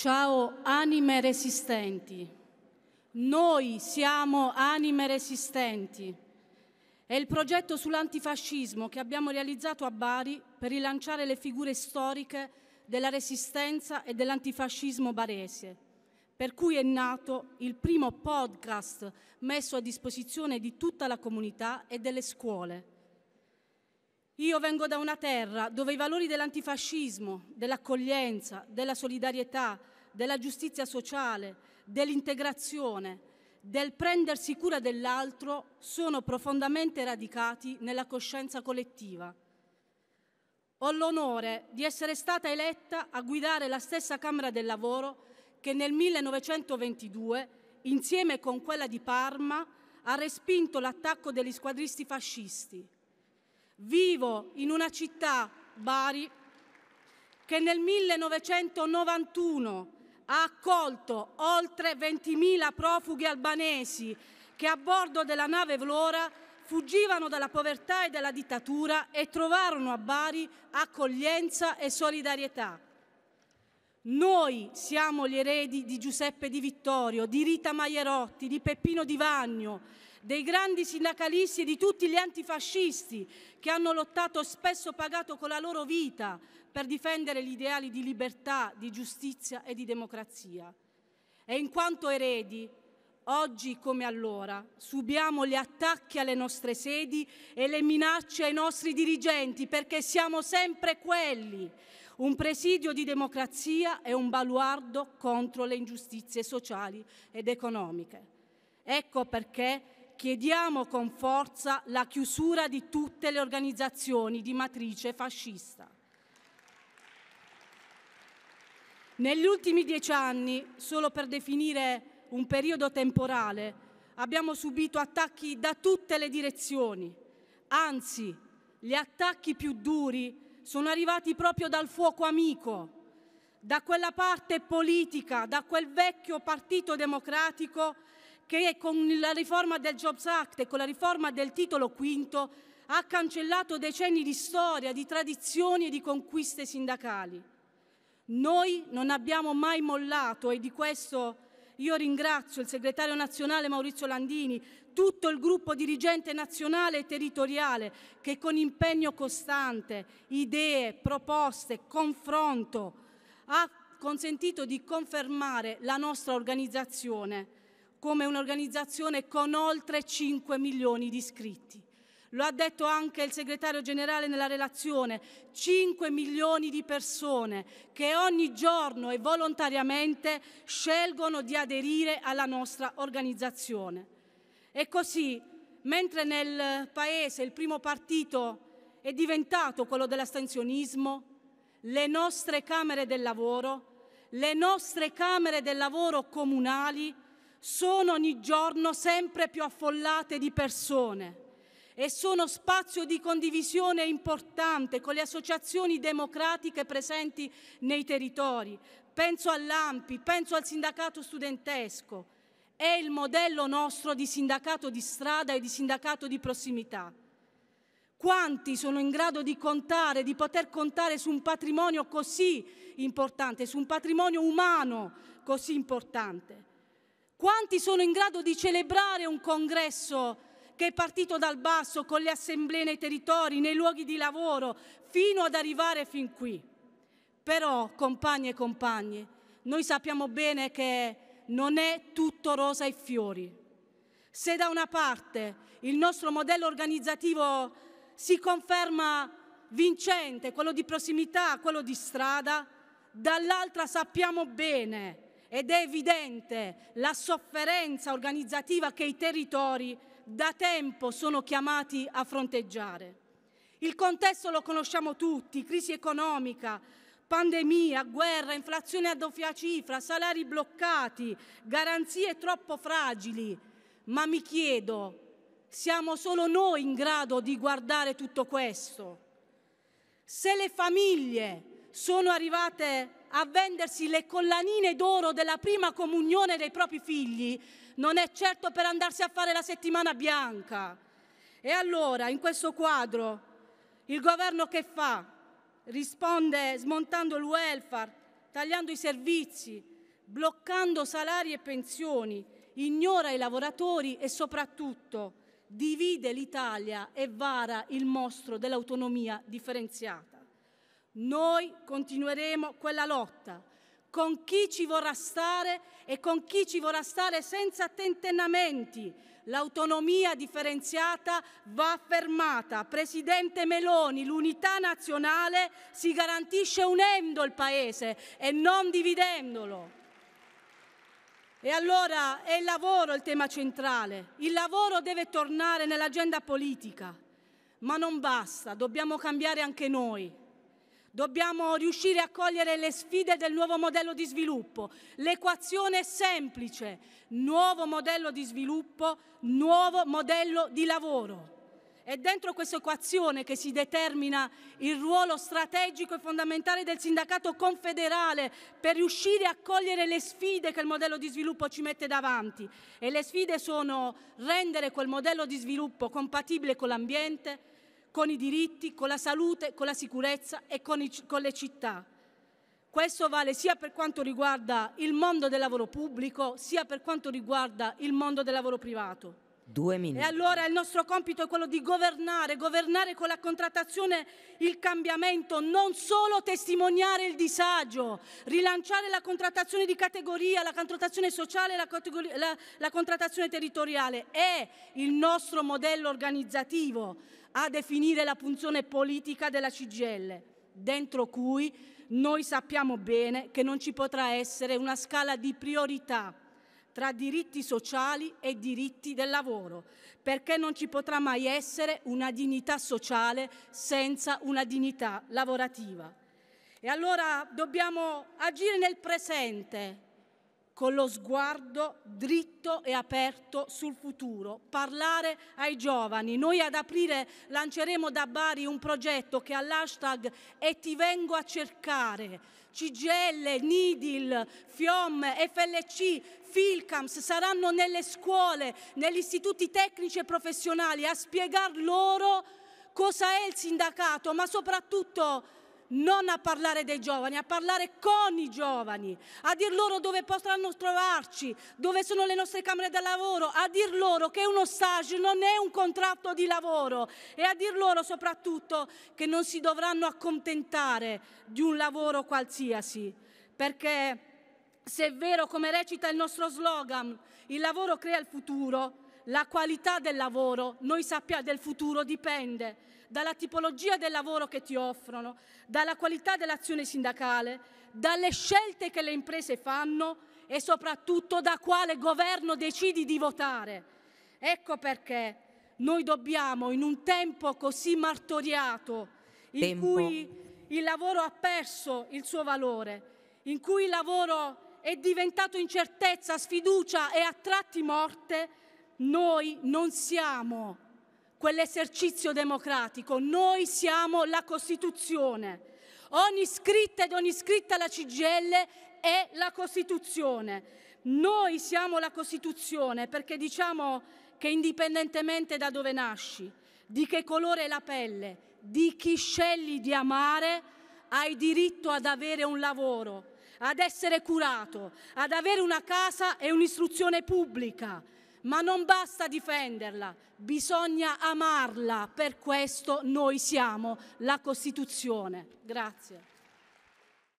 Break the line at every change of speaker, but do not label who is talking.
Ciao anime resistenti, noi siamo anime resistenti. È il progetto sull'antifascismo che abbiamo realizzato a Bari per rilanciare le figure storiche della resistenza e dell'antifascismo barese, per cui è nato il primo podcast messo a disposizione di tutta la comunità e delle scuole io vengo da una terra dove i valori dell'antifascismo, dell'accoglienza, della solidarietà, della giustizia sociale, dell'integrazione, del prendersi cura dell'altro sono profondamente radicati nella coscienza collettiva. Ho l'onore di essere stata eletta a guidare la stessa Camera del Lavoro che nel 1922, insieme con quella di Parma, ha respinto l'attacco degli squadristi fascisti Vivo in una città, Bari, che nel 1991 ha accolto oltre 20.000 profughi albanesi che a bordo della nave Vlora fuggivano dalla povertà e dalla dittatura e trovarono a Bari accoglienza e solidarietà. Noi siamo gli eredi di Giuseppe Di Vittorio, di Rita Maierotti, di Peppino Di Vagno, dei grandi sindacalisti e di tutti gli antifascisti che hanno lottato e spesso pagato con la loro vita per difendere gli ideali di libertà, di giustizia e di democrazia. E in quanto eredi, oggi come allora, subiamo gli attacchi alle nostre sedi e le minacce ai nostri dirigenti perché siamo sempre quelli, un presidio di democrazia e un baluardo contro le ingiustizie sociali ed economiche. Ecco perché chiediamo con forza la chiusura di tutte le organizzazioni di matrice fascista. Negli ultimi dieci anni, solo per definire un periodo temporale, abbiamo subito attacchi da tutte le direzioni. Anzi, gli attacchi più duri sono arrivati proprio dal fuoco amico, da quella parte politica, da quel vecchio partito democratico che con la riforma del Jobs Act e con la riforma del titolo V ha cancellato decenni di storia, di tradizioni e di conquiste sindacali. Noi non abbiamo mai mollato e di questo io ringrazio il segretario nazionale Maurizio Landini, tutto il gruppo dirigente nazionale e territoriale che con impegno costante, idee, proposte, confronto ha consentito di confermare la nostra organizzazione come un'organizzazione con oltre 5 milioni di iscritti. Lo ha detto anche il segretario generale nella relazione, 5 milioni di persone che ogni giorno e volontariamente scelgono di aderire alla nostra organizzazione. E così, mentre nel Paese il primo partito è diventato quello dell'astensionismo, le nostre camere del lavoro, le nostre camere del lavoro comunali, sono ogni giorno sempre più affollate di persone e sono spazio di condivisione importante con le associazioni democratiche presenti nei territori. Penso all'AMPI, penso al sindacato studentesco. È il modello nostro di sindacato di strada e di sindacato di prossimità. Quanti sono in grado di contare, di poter contare su un patrimonio così importante, su un patrimonio umano così importante? Quanti sono in grado di celebrare un congresso che è partito dal basso con le assemblee nei territori, nei luoghi di lavoro, fino ad arrivare fin qui? Però, compagni e compagni, noi sappiamo bene che non è tutto rosa e fiori. Se da una parte il nostro modello organizzativo si conferma vincente, quello di prossimità, quello di strada, dall'altra sappiamo bene che ed è evidente la sofferenza organizzativa che i territori da tempo sono chiamati a fronteggiare. Il contesto lo conosciamo tutti, crisi economica, pandemia, guerra, inflazione a doppia cifra, salari bloccati, garanzie troppo fragili. Ma mi chiedo, siamo solo noi in grado di guardare tutto questo? Se le famiglie sono arrivate a vendersi le collanine d'oro della prima comunione dei propri figli non è certo per andarsi a fare la settimana bianca. E allora, in questo quadro, il governo che fa? Risponde smontando il welfare, tagliando i servizi, bloccando salari e pensioni, ignora i lavoratori e soprattutto divide l'Italia e vara il mostro dell'autonomia differenziata. Noi continueremo quella lotta con chi ci vorrà stare e con chi ci vorrà stare senza tentennamenti. L'autonomia differenziata va fermata. Presidente Meloni, l'unità nazionale si garantisce unendo il Paese e non dividendolo. E allora è il lavoro il tema centrale. Il lavoro deve tornare nell'agenda politica. Ma non basta, dobbiamo cambiare anche noi. Dobbiamo riuscire a cogliere le sfide del nuovo modello di sviluppo. L'equazione è semplice. Nuovo modello di sviluppo, nuovo modello di lavoro. È dentro questa equazione che si determina il ruolo strategico e fondamentale del sindacato confederale per riuscire a cogliere le sfide che il modello di sviluppo ci mette davanti. E le sfide sono rendere quel modello di sviluppo compatibile con l'ambiente, con i diritti, con la salute, con la sicurezza e con, i, con le città. Questo vale sia per quanto riguarda il mondo del lavoro pubblico, sia per quanto riguarda il mondo del lavoro privato. E allora il nostro compito è quello di governare, governare con la contrattazione il cambiamento, non solo testimoniare il disagio, rilanciare la contrattazione di categoria, la contrattazione sociale, la, la, la contrattazione territoriale. È il nostro modello organizzativo a definire la funzione politica della CGL, dentro cui noi sappiamo bene che non ci potrà essere una scala di priorità tra diritti sociali e diritti del lavoro, perché non ci potrà mai essere una dignità sociale senza una dignità lavorativa. E allora dobbiamo agire nel presente, con lo sguardo dritto e aperto sul futuro, parlare ai giovani. Noi ad aprile lanceremo da Bari un progetto che ha l'hashtag e ti vengo a cercare. CGL, NIDIL, FIOM, FLC, FILCAMS saranno nelle scuole, negli istituti tecnici e professionali a spiegar loro cosa è il sindacato, ma soprattutto non a parlare dei giovani, a parlare con i giovani, a dir loro dove potranno trovarci, dove sono le nostre camere da lavoro, a dir loro che uno stage non è un contratto di lavoro e a dir loro soprattutto che non si dovranno accontentare di un lavoro qualsiasi, perché se è vero come recita il nostro slogan, il lavoro crea il futuro, la qualità del lavoro, noi sappiamo, del futuro dipende dalla tipologia del lavoro che ti offrono, dalla qualità dell'azione sindacale, dalle scelte che le imprese fanno e soprattutto da quale governo decidi di votare. Ecco perché noi dobbiamo, in un tempo così martoriato, in tempo. cui il lavoro ha perso il suo valore, in cui il lavoro è diventato incertezza, sfiducia e a tratti morte, noi non siamo quell'esercizio democratico, noi siamo la Costituzione. Ogni scritta ed ogni scritta alla CGL è la Costituzione. Noi siamo la Costituzione perché diciamo che indipendentemente da dove nasci, di che colore è la pelle, di chi scegli di amare, hai diritto ad avere un lavoro, ad essere curato, ad avere una casa e un'istruzione pubblica ma non basta difenderla, bisogna amarla, per questo noi siamo la Costituzione. Grazie.